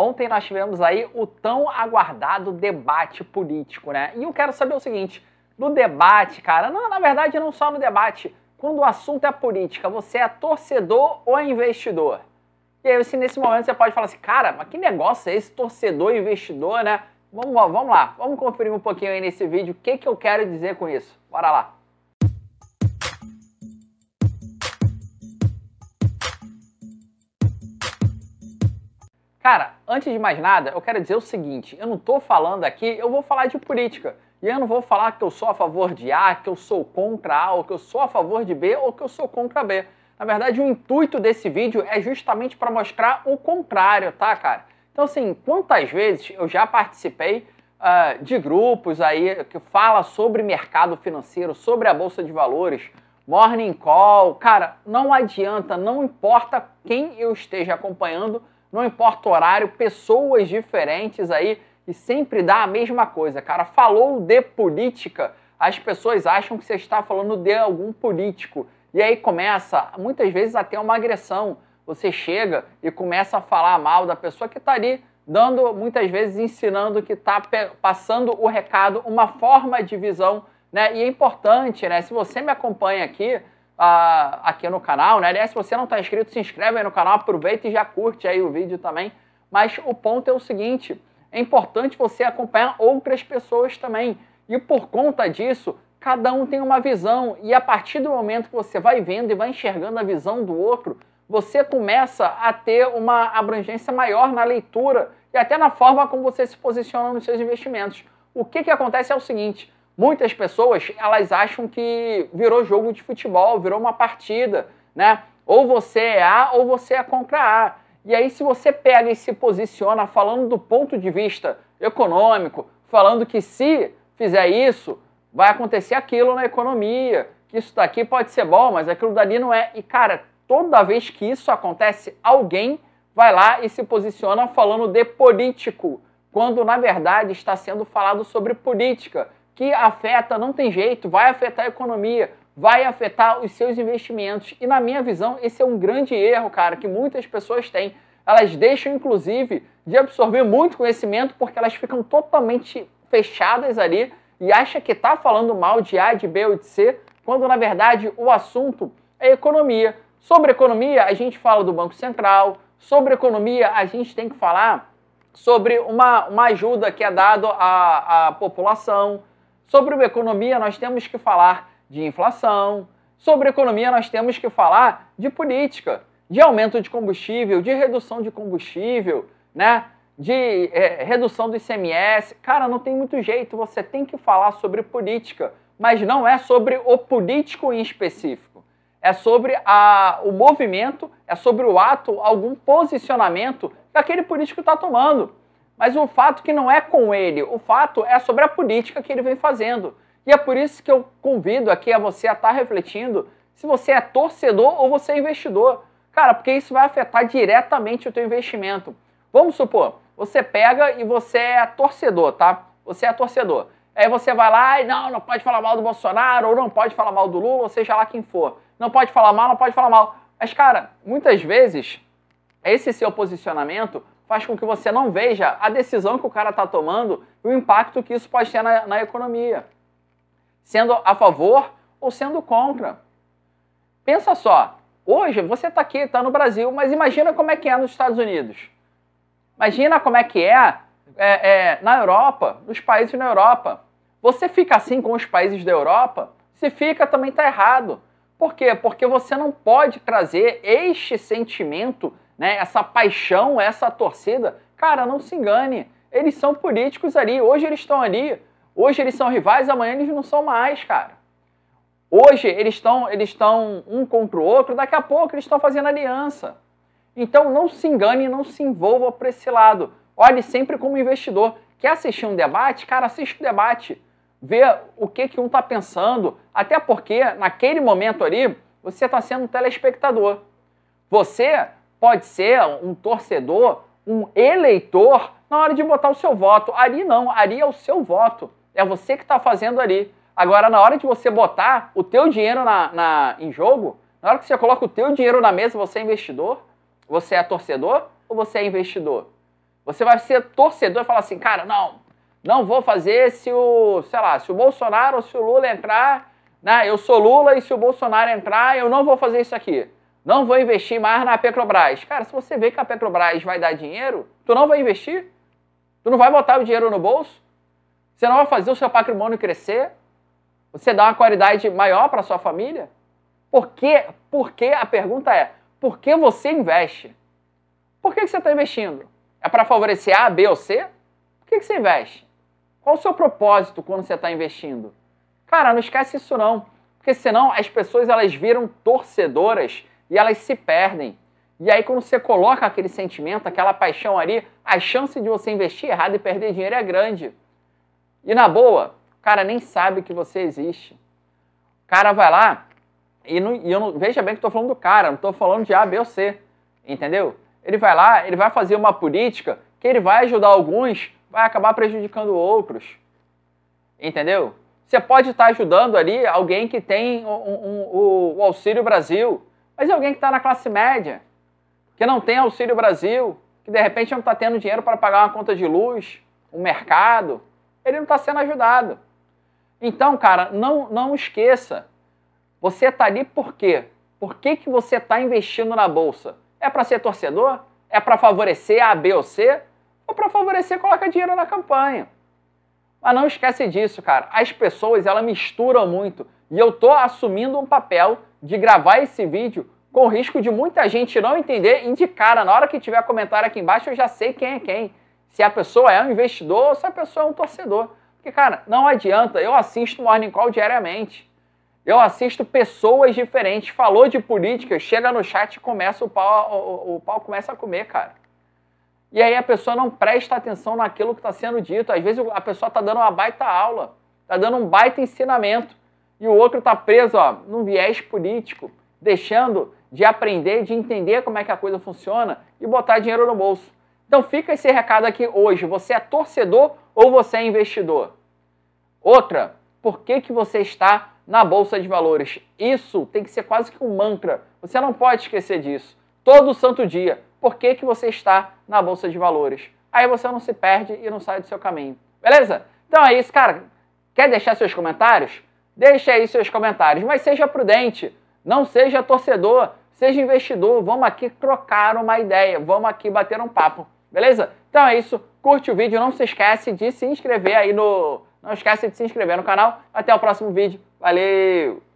Ontem nós tivemos aí o tão aguardado debate político, né? E eu quero saber o seguinte: no debate, cara, não, na verdade não só no debate, quando o assunto é política, você é torcedor ou é investidor? E aí, se assim, nesse momento você pode falar assim, cara, mas que negócio é esse torcedor investidor, né? Vamos, vamos lá, vamos conferir um pouquinho aí nesse vídeo o que, que eu quero dizer com isso. Bora lá! Cara, antes de mais nada, eu quero dizer o seguinte: eu não estou falando aqui, eu vou falar de política. E eu não vou falar que eu sou a favor de A, que eu sou contra A, ou que eu sou a favor de B, ou que eu sou contra B. Na verdade, o intuito desse vídeo é justamente para mostrar o contrário, tá, cara? Então, assim, quantas vezes eu já participei uh, de grupos aí que fala sobre mercado financeiro, sobre a bolsa de valores, morning call, cara, não adianta, não importa quem eu esteja acompanhando, não importa o horário, pessoas diferentes aí e sempre dá a mesma coisa, cara. Falou de política, as pessoas acham que você está falando de algum político. E aí começa, muitas vezes, até uma agressão. Você chega e começa a falar mal da pessoa que está ali dando, muitas vezes, ensinando que está passando o recado, uma forma de visão. Né? E é importante, né? Se você me acompanha aqui, uh, aqui no canal, né? Aliás, se você não está inscrito, se inscreve aí no canal, aproveita e já curte aí o vídeo também. Mas o ponto é o seguinte, é importante você acompanhar outras pessoas também. E por conta disso, cada um tem uma visão e a partir do momento que você vai vendo e vai enxergando a visão do outro, você começa a ter uma abrangência maior na leitura e até na forma como você se posiciona nos seus investimentos. O que, que acontece é o seguinte: Muitas pessoas, elas acham que virou jogo de futebol, virou uma partida, né? Ou você é A ou você é contra A. E aí se você pega e se posiciona falando do ponto de vista econômico, falando que se fizer isso, vai acontecer aquilo na economia, que isso daqui pode ser bom, mas aquilo dali não é. E cara, toda vez que isso acontece, alguém vai lá e se posiciona falando de político, quando na verdade está sendo falado sobre política que afeta, não tem jeito, vai afetar a economia, vai afetar os seus investimentos. E na minha visão, esse é um grande erro, cara, que muitas pessoas têm. Elas deixam, inclusive, de absorver muito conhecimento porque elas ficam totalmente fechadas ali e acham que está falando mal de A, de B ou de C, quando na verdade o assunto é economia. Sobre economia, a gente fala do Banco Central, sobre economia, a gente tem que falar sobre uma, uma ajuda que é dada à, à população, Sobre economia, nós temos que falar de inflação. Sobre economia, nós temos que falar de política, de aumento de combustível, de redução de combustível, né? de é, redução do ICMS. Cara, não tem muito jeito, você tem que falar sobre política, mas não é sobre o político em específico. É sobre a, o movimento, é sobre o ato, algum posicionamento que aquele político está tomando mas o fato que não é com ele, o fato é sobre a política que ele vem fazendo. E é por isso que eu convido aqui a você a estar tá refletindo se você é torcedor ou você é investidor. Cara, porque isso vai afetar diretamente o teu investimento. Vamos supor, você pega e você é torcedor, tá? Você é torcedor. Aí você vai lá e não, não pode falar mal do Bolsonaro, ou não pode falar mal do Lula, ou seja lá quem for. Não pode falar mal, não pode falar mal. Mas, cara, muitas vezes, esse seu posicionamento faz com que você não veja a decisão que o cara está tomando e o impacto que isso pode ter na, na economia, sendo a favor ou sendo contra. Pensa só, hoje você está aqui, está no Brasil, mas imagina como é que é nos Estados Unidos. Imagina como é que é, é, é na Europa, nos países na Europa. Você fica assim com os países da Europa? Se fica, também está errado. Por quê? Porque você não pode trazer este sentimento né, essa paixão, essa torcida, cara, não se engane. Eles são políticos ali, hoje eles estão ali, hoje eles são rivais, amanhã eles não são mais, cara. Hoje eles estão eles estão um contra o outro, daqui a pouco eles estão fazendo aliança. Então não se engane, não se envolva para esse lado. Olhe sempre como investidor. Quer assistir um debate? Cara, assiste o um debate. Vê o que, que um está pensando. Até porque, naquele momento ali, você está sendo um telespectador. Você pode ser um torcedor, um eleitor, na hora de botar o seu voto. Ari não, Ari é o seu voto. É você que está fazendo ali. Agora, na hora de você botar o teu dinheiro na, na, em jogo, na hora que você coloca o teu dinheiro na mesa, você é investidor? Você é torcedor ou você é investidor? Você vai ser torcedor e falar assim, cara, não, não vou fazer se o, sei lá, se o Bolsonaro ou se o Lula entrar, né? Eu sou Lula e se o Bolsonaro entrar, eu não vou fazer isso aqui. Não vou investir mais na Petrobras. Cara, se você vê que a Petrobras vai dar dinheiro, tu não vai investir? Tu não vai botar o dinheiro no bolso? Você não vai fazer o seu patrimônio crescer? Você dá uma qualidade maior para sua família? Por quê? Porque a pergunta é: por que você investe? Por que, que você está investindo? É para favorecer A, B ou C? Por que, que você investe? Qual o seu propósito quando você está investindo? Cara, não esquece isso não, porque senão as pessoas elas viram torcedoras e elas se perdem. E aí, quando você coloca aquele sentimento, aquela paixão ali, a chance de você investir errado e perder dinheiro é grande. E na boa, o cara nem sabe que você existe. O cara vai lá e, não, e eu não, veja bem que estou falando do cara, não estou falando de A, B ou C. Entendeu? Ele vai lá, ele vai fazer uma política que ele vai ajudar alguns, vai acabar prejudicando outros. Entendeu? Você pode estar ajudando ali alguém que tem o Auxílio Brasil. Mas alguém que está na classe média, que não tem auxílio Brasil, que de repente não está tendo dinheiro para pagar uma conta de luz, um mercado, ele não está sendo ajudado. Então, cara, não, não esqueça. Você está ali por quê? Por que, que você está investindo na Bolsa? É para ser torcedor? É para favorecer A, B ou C? Ou para favorecer colocar dinheiro na campanha? Mas não esquece disso, cara. As pessoas, elas misturam muito. E eu tô assumindo um papel de gravar esse vídeo com o risco de muita gente não entender e de cara, na hora que tiver comentário aqui embaixo, eu já sei quem é quem. Se a pessoa é um investidor ou se a pessoa é um torcedor. Porque, cara, não adianta. Eu assisto Morning Call diariamente. Eu assisto pessoas diferentes. Falou de política, chega no chat e começa o pau, o, o pau começa a comer, cara. E aí a pessoa não presta atenção naquilo que está sendo dito. Às vezes a pessoa está dando uma baita aula, está dando um baita ensinamento, e o outro está preso ó, num viés político, deixando de aprender, de entender como é que a coisa funciona e botar dinheiro no bolso. Então fica esse recado aqui hoje. Você é torcedor ou você é investidor? Outra, por que, que você está na Bolsa de Valores? Isso tem que ser quase que um mantra. Você não pode esquecer disso. Todo santo dia por que, que você está na bolsa de valores. Aí você não se perde e não sai do seu caminho. Beleza? Então é isso, cara. Quer deixar seus comentários? Deixe aí seus comentários, mas seja prudente, não seja torcedor, seja investidor. Vamos aqui trocar uma ideia, vamos aqui bater um papo, beleza? Então é isso, curte o vídeo, não se esquece de se inscrever aí no. Não esquece de se inscrever no canal. Até o próximo vídeo. Valeu!